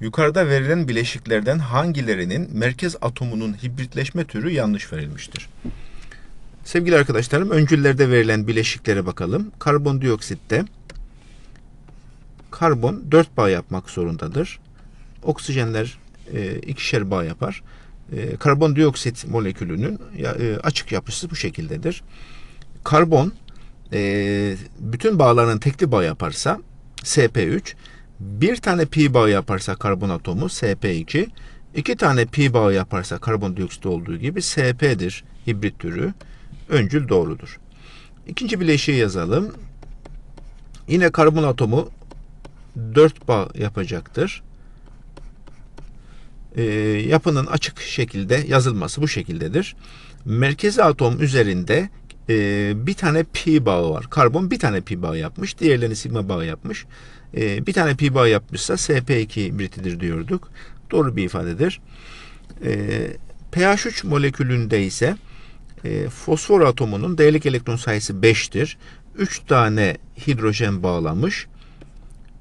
Yukarıda verilen bileşiklerden hangilerinin merkez atomunun hibritleşme türü yanlış verilmiştir? Sevgili arkadaşlarım, öncüllerde verilen bileşiklere bakalım. Karbondioksitte karbon 4 bağ yapmak zorundadır. Oksijenler e, ikişer bağ yapar. E, karbondioksit molekülünün e, açık yapısı bu şekildedir. Karbon e, bütün bağlarının tekli bağ yaparsa SP3 bir tane pi bağı yaparsa karbon atomu Sp2, iki tane pi bağı yaparsa karbondioksit olduğu gibi Sp'dir hibrit türü. Öncül doğrudur. İkinci bileşiği yazalım. Yine karbon atomu 4 bağ yapacaktır. E, yapının açık şekilde yazılması bu şekildedir. Merkezi atom üzerinde e, bir tane pi bağı var. Karbon bir tane pi bağı yapmış. Diğerlerini sigma bağı yapmış. E, bir tane pi bağı yapmışsa SP2 britidir diyorduk. Doğru bir ifadedir. E, ee, pH3 molekülünde ise e, fosfor atomunun değerlik elektron sayısı 5'tir. 3 tane hidrojen bağlamış.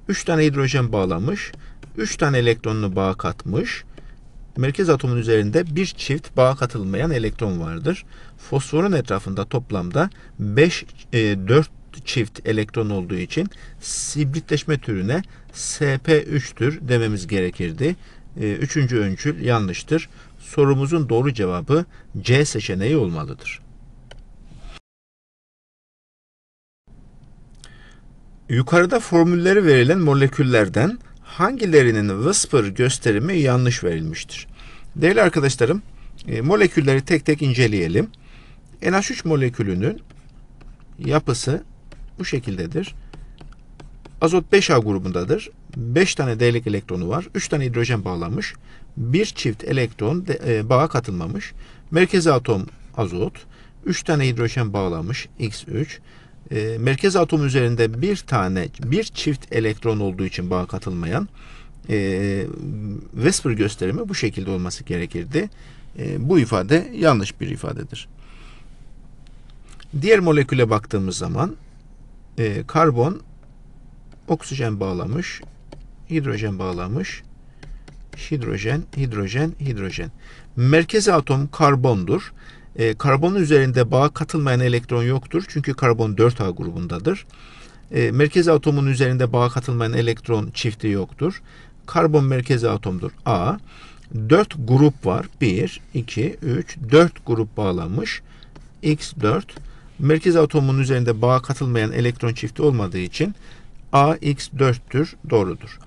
3 tane hidrojen bağlamış. 3 tane elektronlu bağ katmış. Merkez atomun üzerinde bir çift bağ katılmayan elektron vardır. Fosforun etrafında toplamda 5 e, 4 çift elektron olduğu için sibritleşme türüne SP3'tür dememiz gerekirdi. E, üçüncü öncül yanlıştır. Sorumuzun doğru cevabı C seçeneği olmalıdır. Yukarıda formülleri verilen moleküllerden hangilerinin Whisper gösterimi yanlış verilmiştir? Değerli arkadaşlarım, e, molekülleri tek tek inceleyelim. NH3 molekülünün yapısı bu şekildedir. Azot 5A grubundadır. 5 tane D'lik elektronu var. 3 tane hidrojen bağlamış. Bir çift elektron de, e, bağa katılmamış. Merkez atom azot. 3 tane hidrojen bağlamış. X3 e, merkez atom üzerinde bir tane bir çift elektron olduğu için bağ katılmayan e, Vesper gösterimi bu şekilde olması gerekirdi. E, bu ifade yanlış bir ifadedir. Diğer moleküle baktığımız zaman e, karbon oksijen bağlamış, hidrojen bağlamış, hidrojen, hidrojen, hidrojen. Merkez atom karbondur. E, karbon üzerinde bağa katılmayan elektron yoktur. Çünkü karbon 4A grubundadır. E, merkez atomun üzerinde bağa katılmayan elektron çifti yoktur. Karbon merkez atomdur A. 4 grup var. 1, 2, 3, 4 grup bağlanmış. X4. Merkez atomun üzerinde bağa katılmayan elektron çifti olmadığı için AX4'tür, doğrudur.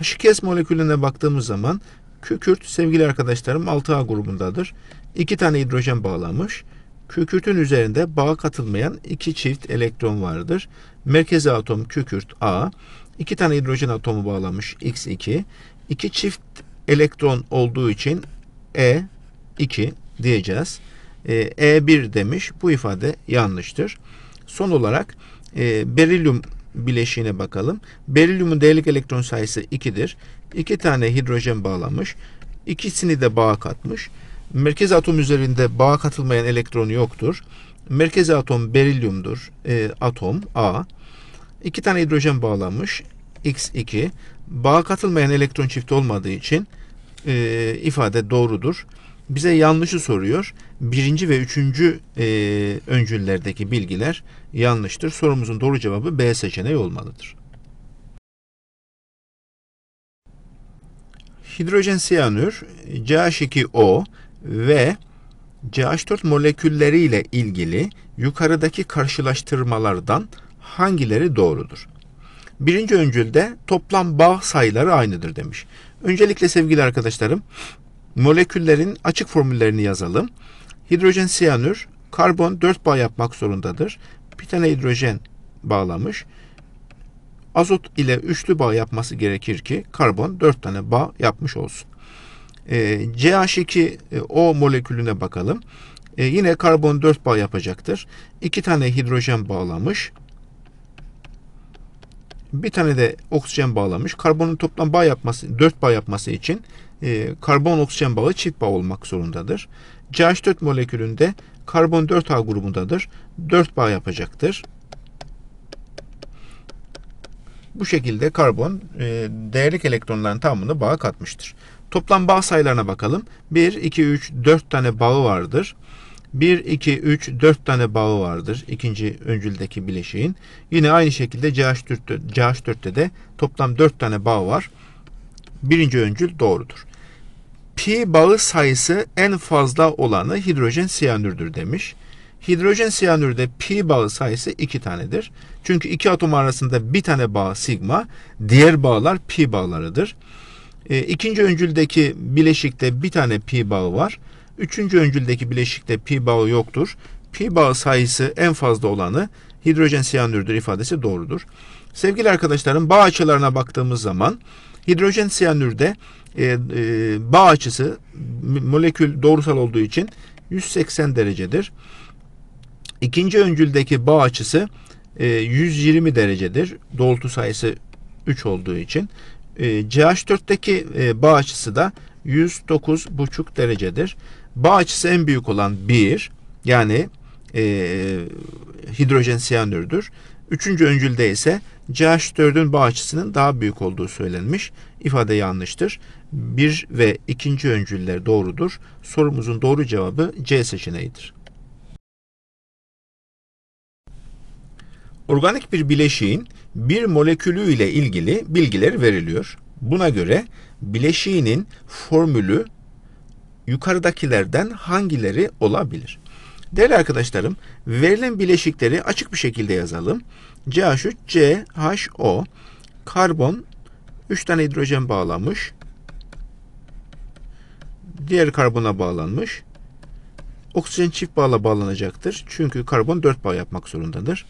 H2S molekülüne baktığımız zaman kükürt sevgili arkadaşlarım 6A grubundadır iki tane hidrojen bağlanmış. Kükürtün üzerinde bağ katılmayan iki çift elektron vardır. Merkezi atom kükürt A. iki tane hidrojen atomu bağlamış X2. iki çift elektron olduğu için E2 diyeceğiz. E1 e demiş. Bu ifade yanlıştır. Son olarak e, berilyum bileşiğine bakalım. Berilyumun değerlik elektron sayısı 2'dir. İki tane hidrojen bağlamış. İkisini de bağa katmış. Merkez atom üzerinde bağ katılmayan elektron yoktur. Merkez atom berilyumdur. E, atom A. İki tane hidrojen bağlanmış. X2. Bağ katılmayan elektron çifti olmadığı için e, ifade doğrudur. Bize yanlışı soruyor. Birinci ve üçüncü e, öncüllerdeki bilgiler yanlıştır. Sorumuzun doğru cevabı B seçeneği olmalıdır. Hidrojen siyanür CH2O ve CH4 molekülleriyle ilgili yukarıdaki karşılaştırmalardan hangileri doğrudur? Birinci öncülde toplam bağ sayıları aynıdır demiş. Öncelikle sevgili arkadaşlarım moleküllerin açık formüllerini yazalım. Hidrojen siyanür karbon 4 bağ yapmak zorundadır. Bir tane hidrojen bağlamış. Azot ile üçlü bağ yapması gerekir ki karbon 4 tane bağ yapmış olsun. Ee, e, CH2O molekülüne bakalım. E, yine karbon 4 bağ yapacaktır. 2 tane hidrojen bağlamış. Bir tane de oksijen bağlamış. Karbonun toplam bağ yapması, 4 bağ yapması için e, karbon oksijen bağı çift bağ olmak zorundadır. CH4 molekülünde karbon 4A grubundadır. 4 bağ yapacaktır. Bu şekilde karbon e, değerlik elektronların tamamını bağa katmıştır. Toplam bağ sayılarına bakalım. 1, 2, 3, 4 tane bağı vardır. 1, 2, 3, 4 tane bağı vardır. ikinci öncüldeki bileşiğin. Yine aynı şekilde CH4'te, CH4'te de toplam 4 tane bağ var. Birinci öncül doğrudur. Pi bağı sayısı en fazla olanı hidrojen siyanürdür demiş. Hidrojen siyanürde pi bağı sayısı 2 tanedir. Çünkü iki atom arasında bir tane bağ sigma, diğer bağlar pi bağlarıdır. E, ikinci öncüldeki bileşikte bir tane pi bağı var. Üçüncü öncüldeki bileşikte pi bağı yoktur. Pi bağı sayısı en fazla olanı hidrojen siyanürdür ifadesi doğrudur. Sevgili arkadaşlarım bağ açılarına baktığımız zaman hidrojen siyanürde e, e, bağ açısı molekül doğrusal olduğu için 180 derecedir. İkinci öncüldeki bağ açısı e, 120 derecedir. Doğrultu sayısı 3 olduğu için. Ee, e, CH4'teki bağ açısı da 109,5 derecedir. Bağ açısı en büyük olan 1 yani e, hidrojen siyanürdür. Üçüncü öncülde ise CH4'ün bağ açısının daha büyük olduğu söylenmiş. İfade yanlıştır. Bir ve ikinci öncüller doğrudur. Sorumuzun doğru cevabı C seçeneğidir. Organik bir bileşiğin bir molekülü ile ilgili bilgiler veriliyor. Buna göre bileşiğinin formülü yukarıdakilerden hangileri olabilir? Değerli arkadaşlarım, verilen bileşikleri açık bir şekilde yazalım. CH3CHO karbon 3 tane hidrojen bağlamış. Diğer karbona bağlanmış. Oksijen çift bağla bağlanacaktır. Çünkü karbon 4 bağ yapmak zorundadır.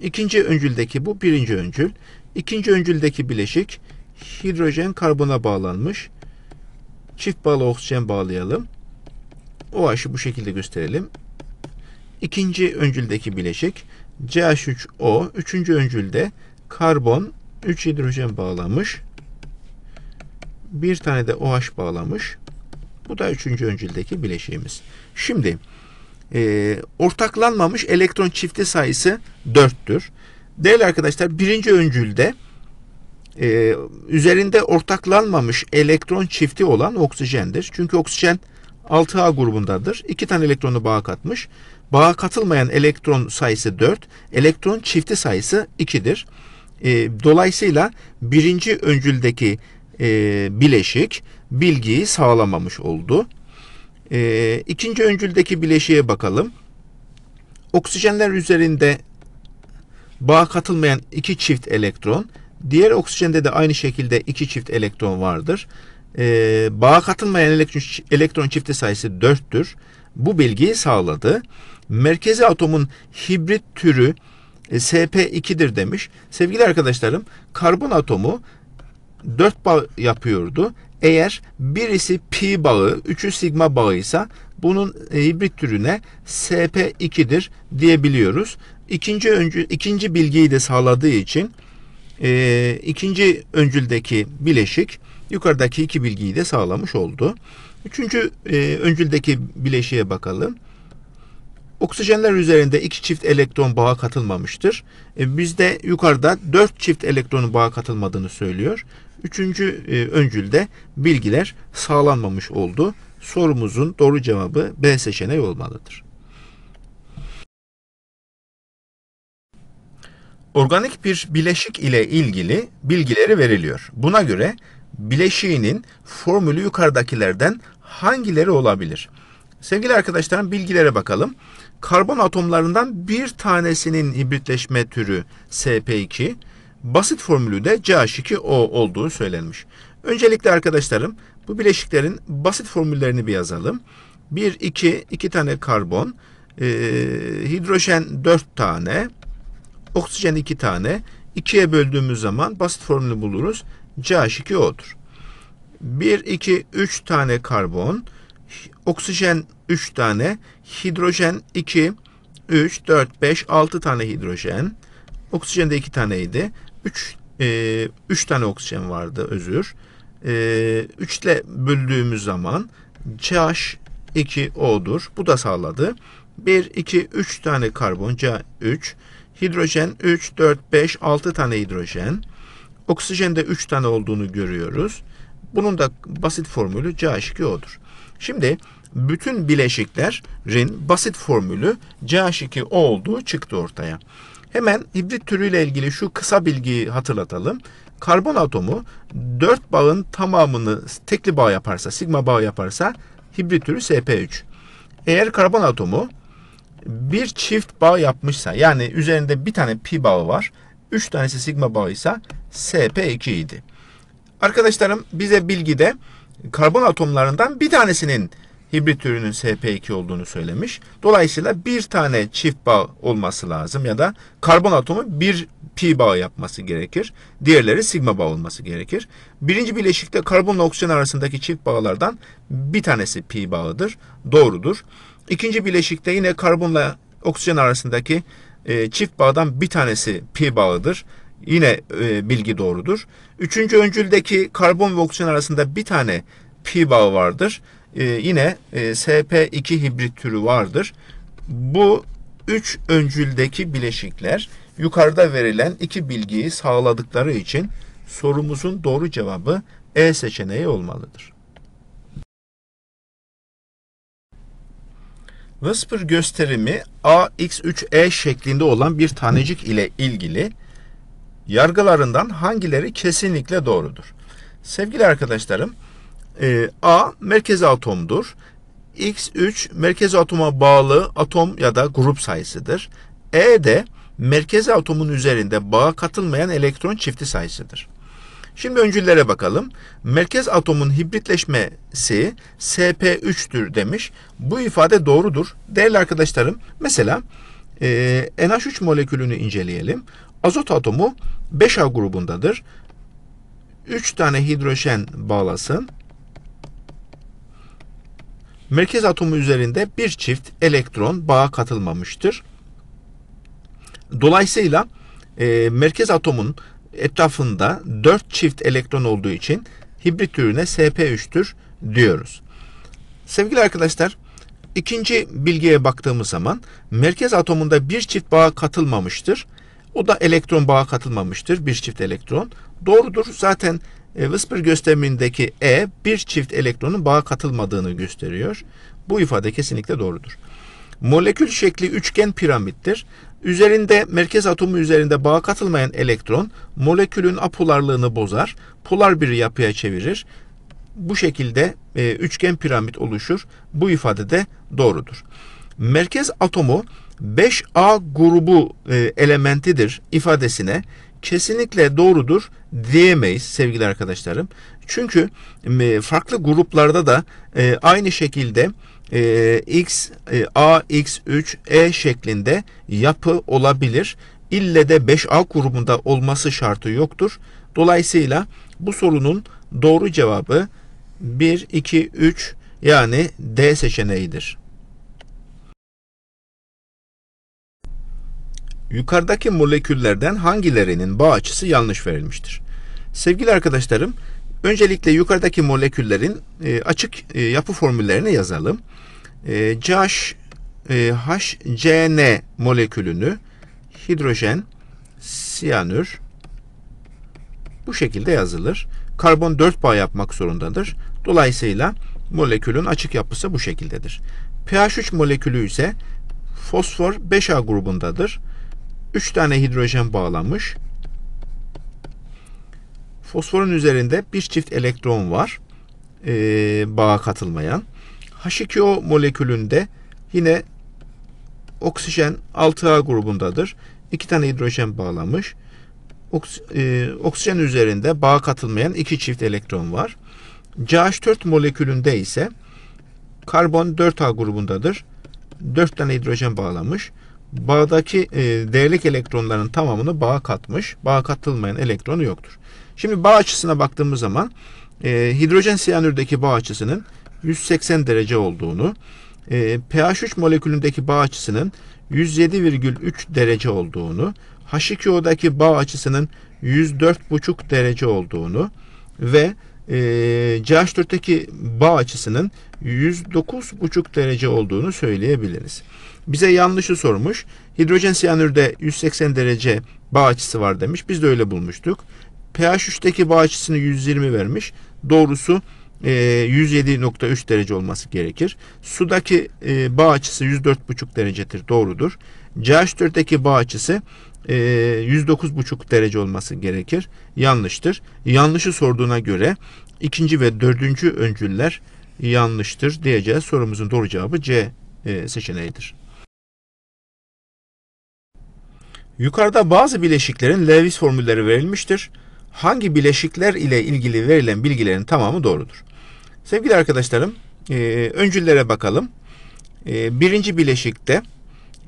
İkinci öncüldeki bu birinci öncül. İkinci öncüldeki bileşik hidrojen karbona bağlanmış. Çift bağlı oksijen bağlayalım. OH'ı bu şekilde gösterelim. İkinci öncüldeki bileşik CH3O. Üçüncü öncülde karbon 3 hidrojen bağlamış. Bir tane de OH bağlamış. Bu da üçüncü öncüldeki bileşiğimiz. Şimdi e, ortaklanmamış elektron çifti sayısı 4'tür. Değerli arkadaşlar birinci öncülde e, üzerinde ortaklanmamış elektron çifti olan oksijendir. Çünkü oksijen 6A grubundadır. 2 tane elektronu bağa katmış. Bağa katılmayan elektron sayısı 4, elektron çifti sayısı 2'dir. E, dolayısıyla birinci öncüldeki e, bileşik bilgiyi sağlamamış oldu. E, ikinci öncüldeki bileşiğe bakalım. Oksijenler üzerinde bağ katılmayan iki çift elektron, diğer oksijende de aynı şekilde iki çift elektron vardır. E, bağa katılmayan elektron, elektron çifti sayısı 4'tür. Bu bilgiyi sağladı. Merkezi atomun hibrit türü e, SP2'dir demiş. Sevgili arkadaşlarım, karbon atomu 4 bağ yapıyordu. Eğer birisi pi bağı, üçü sigma bağıysa bunun e, hibrit türüne SP2'dir diyebiliyoruz. İkinci, öncü, ikinci bilgiyi de sağladığı için e, ikinci öncüldeki bileşik yukarıdaki iki bilgiyi de sağlamış oldu. Üçüncü e, öncüldeki bileşiğe bakalım. Oksijenler üzerinde iki çift elektron bağa katılmamıştır. E, bizde yukarıda dört çift elektronun bağa katılmadığını söylüyor. Üçüncü e, öncülde bilgiler sağlanmamış oldu. Sorumuzun doğru cevabı B seçeneği olmalıdır. Organik bir bileşik ile ilgili bilgileri veriliyor. Buna göre bileşiğinin formülü yukarıdakilerden hangileri olabilir? Sevgili arkadaşlarım bilgilere bakalım. Karbon atomlarından bir tanesinin hibritleşme türü SP2, basit formülü de CH2O olduğu söylenmiş. Öncelikle arkadaşlarım bu bileşiklerin basit formüllerini bir yazalım. 1, 2, 2 tane karbon, e, hidrojen 4 tane, oksijen 2 tane. 2'ye böldüğümüz zaman basit formülü buluruz. CH2O'dur. 1, 2, 3 tane karbon, oksijen 3 tane, hidrojen 2, 3, 4, 5, 6 tane hidrojen. Oksijen de 2 taneydi. 3 e, tane oksijen vardı özür. 3 e, ile böldüğümüz zaman CH2O'dur. Bu da sağladı. 1, 2, 3 tane karbon C3. Hidrojen 3, 4, 5, 6 tane hidrojen. Oksijen de 3 tane olduğunu görüyoruz. Bunun da basit formülü CH2O'dur. Şimdi bütün bileşiklerin basit formülü CH2O olduğu çıktı ortaya. Hemen hibrit türüyle ilgili şu kısa bilgiyi hatırlatalım. Karbon atomu dört bağın tamamını tekli bağ yaparsa, sigma bağ yaparsa hibrit türü SP3. Eğer karbon atomu bir çift bağ yapmışsa yani üzerinde bir tane pi bağı var, üç tanesi sigma bağıysa SP2 idi. Arkadaşlarım bize bilgide karbon atomlarından bir tanesinin hibrit türünün SP2 olduğunu söylemiş. Dolayısıyla bir tane çift bağ olması lazım ya da karbon atomu bir pi bağ yapması gerekir. Diğerleri sigma bağ olması gerekir. Birinci bileşikte karbonla oksijen arasındaki çift bağlardan bir tanesi pi bağıdır. Doğrudur. İkinci bileşikte yine karbonla oksijen arasındaki e, çift bağdan bir tanesi pi bağıdır. Yine e, bilgi doğrudur. Üçüncü öncüldeki karbon ve oksijen arasında bir tane pi bağı vardır. Ee, yine e, SP2 hibrit türü vardır. Bu üç öncüldeki bileşikler yukarıda verilen iki bilgiyi sağladıkları için sorumuzun doğru cevabı E seçeneği olmalıdır. Whisper gösterimi AX3E şeklinde olan bir tanecik ile ilgili yargılarından hangileri kesinlikle doğrudur? Sevgili arkadaşlarım, e, A merkez atomdur. X3 merkez atoma bağlı atom ya da grup sayısıdır. E de merkez atomun üzerinde bağa katılmayan elektron çifti sayısıdır. Şimdi öncüllere bakalım. Merkez atomun hibritleşmesi SP3'tür demiş. Bu ifade doğrudur. Değerli arkadaşlarım mesela e, NH3 molekülünü inceleyelim. Azot atomu 5A grubundadır. 3 tane hidrojen bağlasın merkez atomu üzerinde bir çift elektron bağa katılmamıştır. Dolayısıyla e, merkez atomun etrafında 4 çift elektron olduğu için hibrit türüne SP3'tür diyoruz. Sevgili arkadaşlar, ikinci bilgiye baktığımız zaman merkez atomunda bir çift bağa katılmamıştır. O da elektron bağa katılmamıştır, bir çift elektron. Doğrudur. Zaten e, Whisper göstermindeki E bir çift elektronun bağa katılmadığını gösteriyor. Bu ifade kesinlikle doğrudur. Molekül şekli üçgen piramittir. Üzerinde merkez atomu üzerinde bağa katılmayan elektron molekülün apolarlığını bozar, polar bir yapıya çevirir. Bu şekilde e, üçgen piramit oluşur. Bu ifade de doğrudur. Merkez atomu 5A grubu e, elementidir ifadesine kesinlikle doğrudur diyemeyiz sevgili arkadaşlarım. Çünkü e, farklı gruplarda da e, aynı şekilde e, X, A, X3, E şeklinde yapı olabilir. İlle de 5A grubunda olması şartı yoktur. Dolayısıyla bu sorunun doğru cevabı 1, 2, 3 yani D seçeneğidir. Yukarıdaki moleküllerden hangilerinin bağ açısı yanlış verilmiştir? Sevgili arkadaşlarım, öncelikle yukarıdaki moleküllerin e, açık e, yapı formüllerini yazalım. E, CH, e, HCN molekülünü hidrojen, siyanür bu şekilde yazılır. Karbon 4 bağ yapmak zorundadır. Dolayısıyla molekülün açık yapısı bu şekildedir. pH3 molekülü ise fosfor 5A grubundadır. 3 tane hidrojen bağlanmış. Fosforun üzerinde bir çift elektron var e, bağa katılmayan. H2O molekülünde yine oksijen 6A grubundadır. 2 tane hidrojen bağlamış. Oks e, oksijen üzerinde bağa katılmayan 2 çift elektron var. CH4 molekülünde ise karbon 4A grubundadır. 4 tane hidrojen bağlamış bağdaki e, değerlik elektronların tamamını bağa katmış. Bağa katılmayan elektronu yoktur. Şimdi bağ açısına baktığımız zaman e, hidrojen siyanürdeki bağ açısının 180 derece olduğunu, e, pH3 molekülündeki bağ açısının 107,3 derece olduğunu, H2O'daki bağ açısının 104,5 derece olduğunu ve e, CH4'teki bağ açısının 109,5 derece olduğunu söyleyebiliriz. Bize yanlışı sormuş. Hidrojen siyanürde 180 derece bağ açısı var demiş. Biz de öyle bulmuştuk. pH 3'teki bağ açısını 120 vermiş. Doğrusu 107.3 e, derece olması gerekir. Sudaki e, bağ açısı 104.5 derecedir. Doğrudur. CH4'teki bağ açısı 109.5 e, derece olması gerekir. Yanlıştır. Yanlışı sorduğuna göre ikinci ve dördüncü öncüller yanlıştır diyeceğiz. Sorumuzun doğru cevabı C seçeneğidir. Yukarıda bazı bileşiklerin Lewis formülleri verilmiştir. Hangi bileşikler ile ilgili verilen bilgilerin tamamı doğrudur. Sevgili arkadaşlarım, e, öncüllere bakalım. E, birinci bileşikte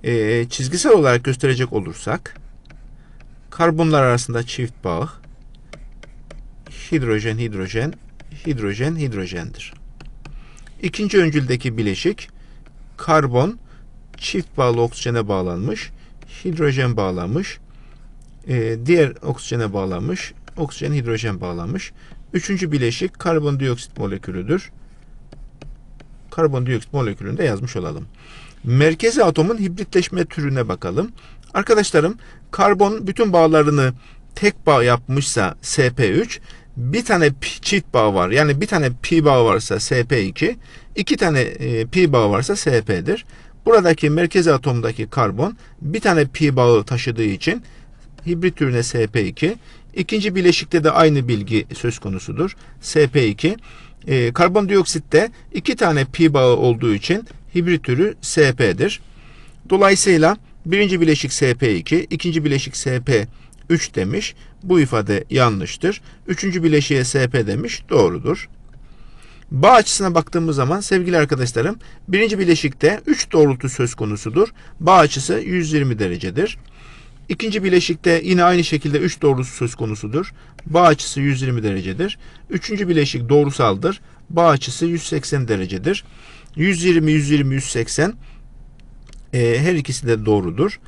e, çizgisel olarak gösterecek olursak karbonlar arasında çift bağ hidrojen hidrojen hidrojen hidrojendir. İkinci öncüldeki bileşik karbon çift bağlı oksijene bağlanmış hidrojen bağlamış. E, diğer oksijene bağlamış. Oksijen hidrojen bağlamış. Üçüncü bileşik karbondioksit molekülüdür. Karbondioksit molekülünü de yazmış olalım. Merkezi atomun hibritleşme türüne bakalım. Arkadaşlarım karbon bütün bağlarını tek bağ yapmışsa SP3, bir tane çift bağ var. Yani bir tane pi bağ varsa SP2, iki tane e, pi bağ varsa SP'dir. Buradaki merkez atomdaki karbon bir tane pi bağı taşıdığı için hibrit türüne SP2. İkinci bileşikte de aynı bilgi söz konusudur. SP2. E, karbondioksitte iki tane pi bağı olduğu için hibrit türü SP'dir. Dolayısıyla birinci bileşik SP2, ikinci bileşik SP3 demiş. Bu ifade yanlıştır. Üçüncü bileşiğe SP demiş. Doğrudur. Bağ açısına baktığımız zaman sevgili arkadaşlarım birinci bileşikte 3 doğrultu söz konusudur. Bağ açısı 120 derecedir. İkinci bileşikte yine aynı şekilde 3 doğrusu söz konusudur. Bağ açısı 120 derecedir. Üçüncü bileşik doğrusaldır. Bağ açısı 180 derecedir. 120, 120, 180 e, her ikisi de doğrudur.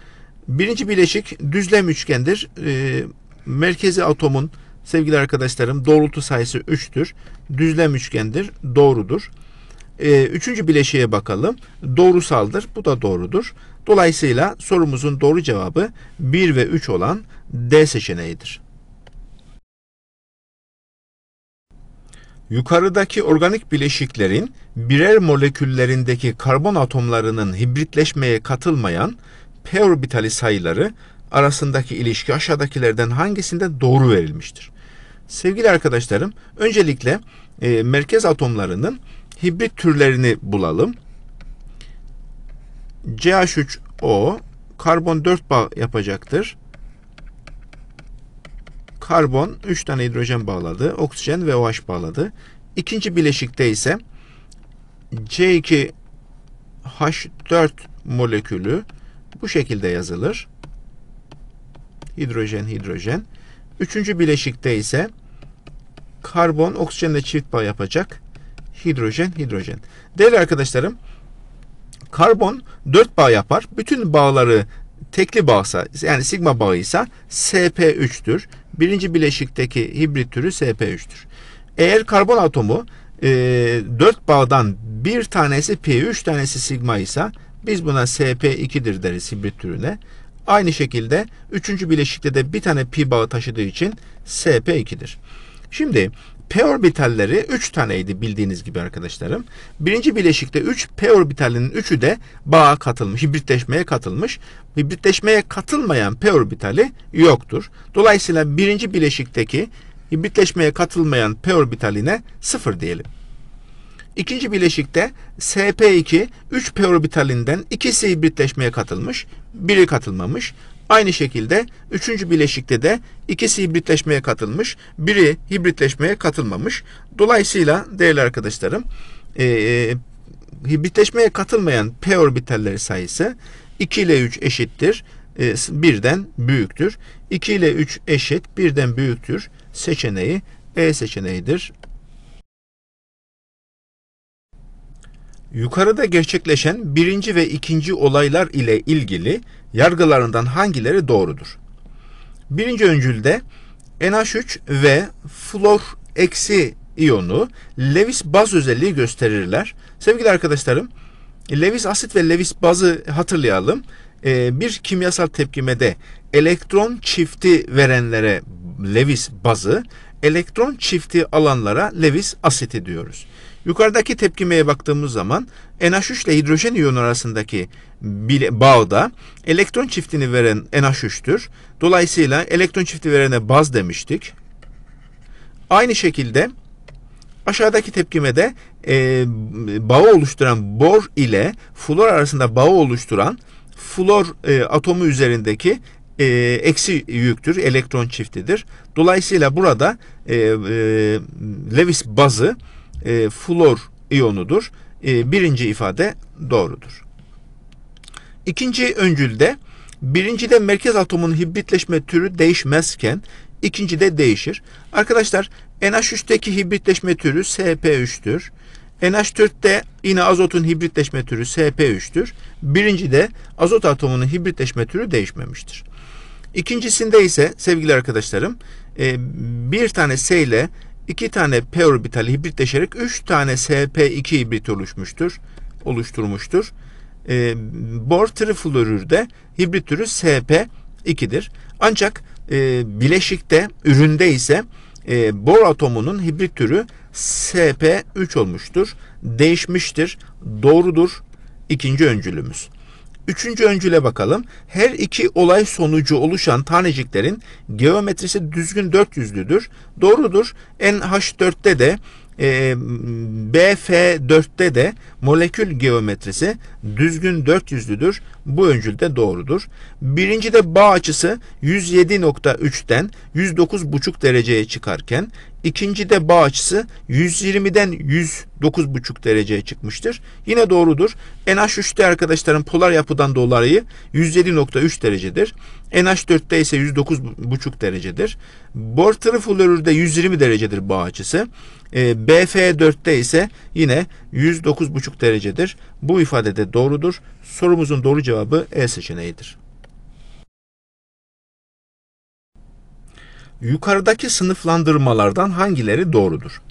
Birinci bileşik düzlem üçgendir. E, merkezi atomun Sevgili arkadaşlarım doğrultu sayısı 3'tür. Düzlem üçgendir. Doğrudur. E, üçüncü bileşiğe bakalım. Doğrusaldır. Bu da doğrudur. Dolayısıyla sorumuzun doğru cevabı 1 ve 3 olan D seçeneğidir. Yukarıdaki organik bileşiklerin birer moleküllerindeki karbon atomlarının hibritleşmeye katılmayan p orbitali sayıları arasındaki ilişki aşağıdakilerden hangisinde doğru verilmiştir? Sevgili arkadaşlarım, öncelikle e, merkez atomlarının hibrit türlerini bulalım. CH3O karbon 4 bağ yapacaktır. Karbon 3 tane hidrojen bağladı, oksijen ve OH bağladı. İkinci bileşikte ise C2H4 molekülü bu şekilde yazılır. Hidrojen, hidrojen. Üçüncü bileşikte ise karbon oksijenle çift bağ yapacak. Hidrojen, hidrojen. Değerli arkadaşlarım, karbon dört bağ yapar. Bütün bağları tekli bağsa yani sigma bağıysa SP3'tür. Birinci bileşikteki hibrit türü SP3'tür. Eğer karbon atomu e, 4 bağdan bir tanesi P3 tanesi sigma ise biz buna SP2'dir deriz hibrit türüne. Aynı şekilde üçüncü bileşikte de bir tane pi bağı taşıdığı için SP2'dir. Şimdi p orbitalleri 3 taneydi bildiğiniz gibi arkadaşlarım. Birinci bileşikte 3 p orbitalinin 3'ü de bağa katılmış, hibritleşmeye katılmış. Hibritleşmeye katılmayan p orbitali yoktur. Dolayısıyla birinci bileşikteki hibritleşmeye katılmayan p orbitaline 0 diyelim. İkinci bileşikte SP2 3 p orbitalinden ikisi hibritleşmeye katılmış, biri katılmamış. Aynı şekilde üçüncü bileşikte de ikisi hibritleşmeye katılmış, biri hibritleşmeye katılmamış. Dolayısıyla değerli arkadaşlarım, e, e hibritleşmeye katılmayan p orbitalleri sayısı 2 ile 3 eşittir, e, birden büyüktür. 2 ile 3 eşit, birden büyüktür seçeneği E seçeneğidir Yukarıda gerçekleşen birinci ve ikinci olaylar ile ilgili yargılarından hangileri doğrudur? Birinci öncülde NH3 ve flor eksi iyonu Lewis baz özelliği gösterirler. Sevgili arkadaşlarım, Lewis asit ve Lewis bazı hatırlayalım. Ee, bir kimyasal tepkimede elektron çifti verenlere Lewis bazı, elektron çifti alanlara Lewis asiti diyoruz. Yukarıdaki tepkimeye baktığımız zaman NH3 ile hidrojen iyonu arasındaki bağda elektron çiftini veren NH3'tür. Dolayısıyla elektron çifti verene baz demiştik. Aynı şekilde aşağıdaki tepkimede e, bağı oluşturan bor ile flor arasında bağı oluşturan flor e, atomu üzerindeki e, eksi yüktür, elektron çiftidir. Dolayısıyla burada e, e, Lewis bazı e, flor iyonudur. E, birinci ifade doğrudur. İkinci öncülde birincide merkez atomun hibritleşme türü değişmezken ikincide değişir. Arkadaşlar NH3'teki hibritleşme türü SP3'tür. NH4'te yine azotun hibritleşme türü SP3'tür. Birincide azot atomunun hibritleşme türü değişmemiştir. İkincisinde ise sevgili arkadaşlarım e, bir tane S ile 2 tane p orbitali hibritleşerek 3 tane sp2 hibrit oluşmuştur. oluşturmuştur. E, ee, bor trifluorürde hibrit türü sp2'dir. Ancak e, bileşikte üründe ise e, bor atomunun hibrit türü sp3 olmuştur. Değişmiştir. Doğrudur. İkinci öncülümüz. Üçüncü öncüle bakalım. Her iki olay sonucu oluşan taneciklerin geometrisi düzgün dört yüzlüdür. Doğrudur. NH4'te de e, BF4'te de molekül geometrisi düzgün dört yüzlüdür. Bu öncül de doğrudur. Birincide bağ açısı 107.3'ten 109.5 dereceye çıkarken İkinci de bağ açısı 120'den 109,5 dereceye çıkmıştır. Yine doğrudur. NH3'te arkadaşların polar yapıdan dolayı 107,3 derecedir. NH4'te ise 109,5 derecedir. Bor trifluorürde 120 derecedir bağ açısı. E, ee, BF4'te ise yine 109,5 derecedir. Bu ifade de doğrudur. Sorumuzun doğru cevabı E seçeneğidir. Yukarıdaki sınıflandırmalardan hangileri doğrudur?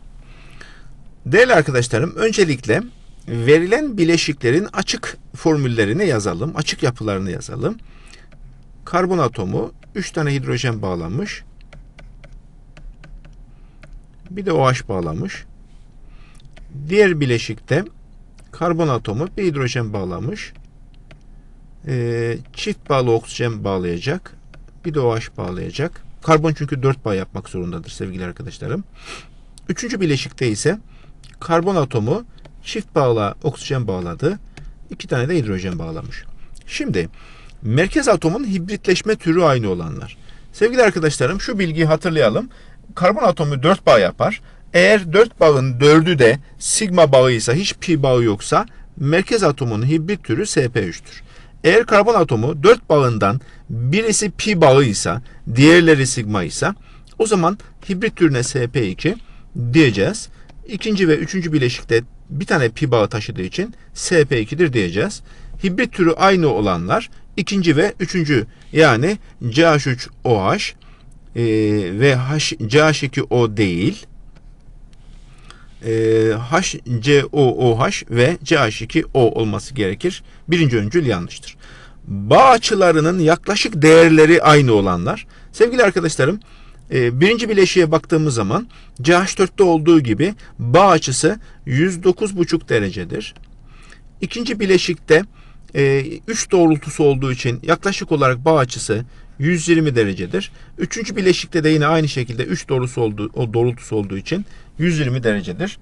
Değerli arkadaşlarım, öncelikle verilen bileşiklerin açık formüllerini yazalım, açık yapılarını yazalım. Karbon atomu 3 tane hidrojen bağlanmış. Bir de OH bağlamış. Diğer bileşikte karbon atomu bir hidrojen bağlamış. E, ee, çift bağlı oksijen bağlayacak. Bir de OH bağlayacak. Karbon çünkü 4 bağ yapmak zorundadır sevgili arkadaşlarım. Üçüncü bileşikte ise karbon atomu çift bağla oksijen bağladı. iki tane de hidrojen bağlamış. Şimdi merkez atomun hibritleşme türü aynı olanlar. Sevgili arkadaşlarım şu bilgiyi hatırlayalım. Karbon atomu 4 bağ yapar. Eğer 4 bağın 4'ü de sigma bağıysa hiç pi bağı yoksa merkez atomun hibrit türü SP3'tür. Eğer karbon atomu 4 bağından birisi pi bağıysa, diğerleri sigma ise o zaman hibrit türüne SP2 diyeceğiz. İkinci ve üçüncü bileşikte bir tane pi bağı taşıdığı için SP2'dir diyeceğiz. Hibrit türü aynı olanlar ikinci ve üçüncü yani CH3OH e, ve CH2O değil e, HCOOH ve CH2O olması gerekir. Birinci öncül yanlıştır. Bağ açılarının yaklaşık değerleri aynı olanlar. Sevgili arkadaşlarım, e, birinci bileşiğe baktığımız zaman CH4'te olduğu gibi bağ açısı 109,5 derecedir. İkinci bileşikte 3 e, doğrultusu olduğu için yaklaşık olarak bağ açısı 120 derecedir. Üçüncü bileşikte de yine aynı şekilde 3 doğrusu olduğu, o doğrultusu olduğu için 120 derecedir.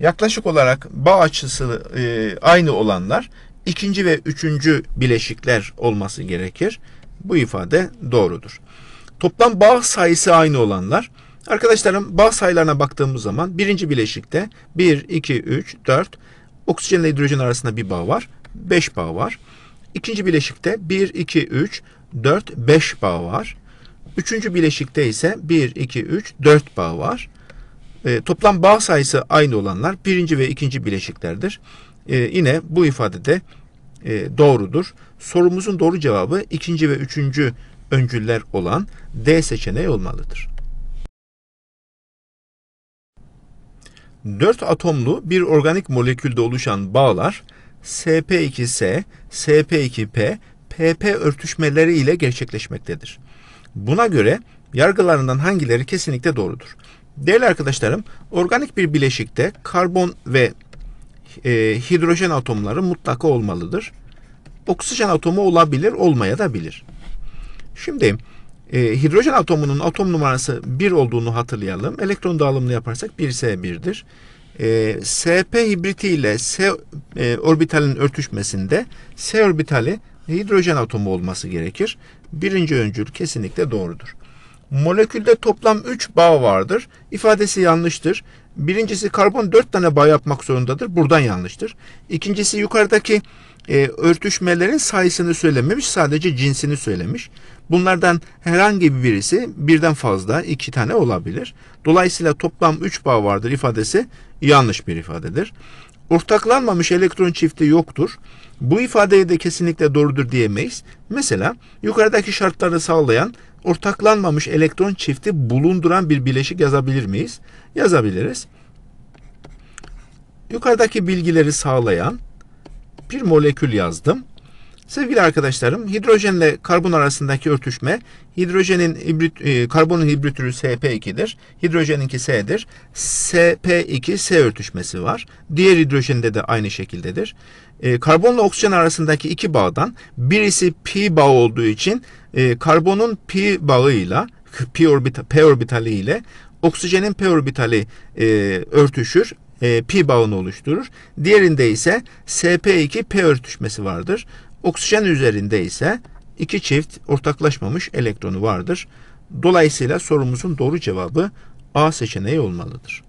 Yaklaşık olarak bağ açısı e, aynı olanlar ikinci ve üçüncü bileşikler olması gerekir. Bu ifade doğrudur. Toplam bağ sayısı aynı olanlar. Arkadaşlarım bağ sayılarına baktığımız zaman birinci bileşikte 1, 2, 3, 4 oksijenle hidrojen arasında bir bağ var. 5 bağ var. İkinci bileşikte 1, 2, 3, 4, 5 bağ var. Üçüncü bileşikte ise 1, 2, 3, 4 bağ var. E, toplam bağ sayısı aynı olanlar birinci ve ikinci bileşiklerdir. E, yine bu ifadede e, doğrudur. Sorumuzun doğru cevabı ikinci ve üçüncü öncüller olan D seçeneği olmalıdır. 4 atomlu bir organik molekülde oluşan bağlar SP2S, SP2P HP örtüşmeleri ile gerçekleşmektedir. Buna göre yargılarından hangileri kesinlikle doğrudur? Değerli arkadaşlarım, organik bir bileşikte karbon ve e, hidrojen atomları mutlaka olmalıdır. Oksijen atomu olabilir, olmaya da bilir. Şimdi e, hidrojen atomunun atom numarası 1 olduğunu hatırlayalım. Elektron dağılımını yaparsak 1s1'dir. E, sp hibriti ile s e, orbitalin örtüşmesinde s orbitali hidrojen atomu olması gerekir. Birinci öncül kesinlikle doğrudur. Molekülde toplam 3 bağ vardır. İfadesi yanlıştır. Birincisi karbon 4 tane bağ yapmak zorundadır. Buradan yanlıştır. İkincisi yukarıdaki e, örtüşmelerin sayısını söylememiş. Sadece cinsini söylemiş. Bunlardan herhangi birisi birden fazla 2 tane olabilir. Dolayısıyla toplam 3 bağ vardır ifadesi yanlış bir ifadedir. Ortaklanmamış elektron çifti yoktur. Bu ifadeyi de kesinlikle doğrudur diyemeyiz. Mesela yukarıdaki şartları sağlayan ortaklanmamış elektron çifti bulunduran bir bileşik yazabilir miyiz? Yazabiliriz. Yukarıdaki bilgileri sağlayan bir molekül yazdım. Sevgili arkadaşlarım, hidrojenle karbon arasındaki örtüşme hidrojenin hibrit, e, karbonun hibrit türü SP2'dir. Hidrojeninki S'dir. SP2 S örtüşmesi var. Diğer hidrojende de aynı şekildedir e, karbonla oksijen arasındaki iki bağdan birisi pi bağı olduğu için e, karbonun pi bağıyla pi, orbita, p orbitali ile oksijenin p orbitali e, örtüşür. E, pi bağını oluşturur. Diğerinde ise sp2 p örtüşmesi vardır. Oksijen üzerinde ise iki çift ortaklaşmamış elektronu vardır. Dolayısıyla sorumuzun doğru cevabı A seçeneği olmalıdır.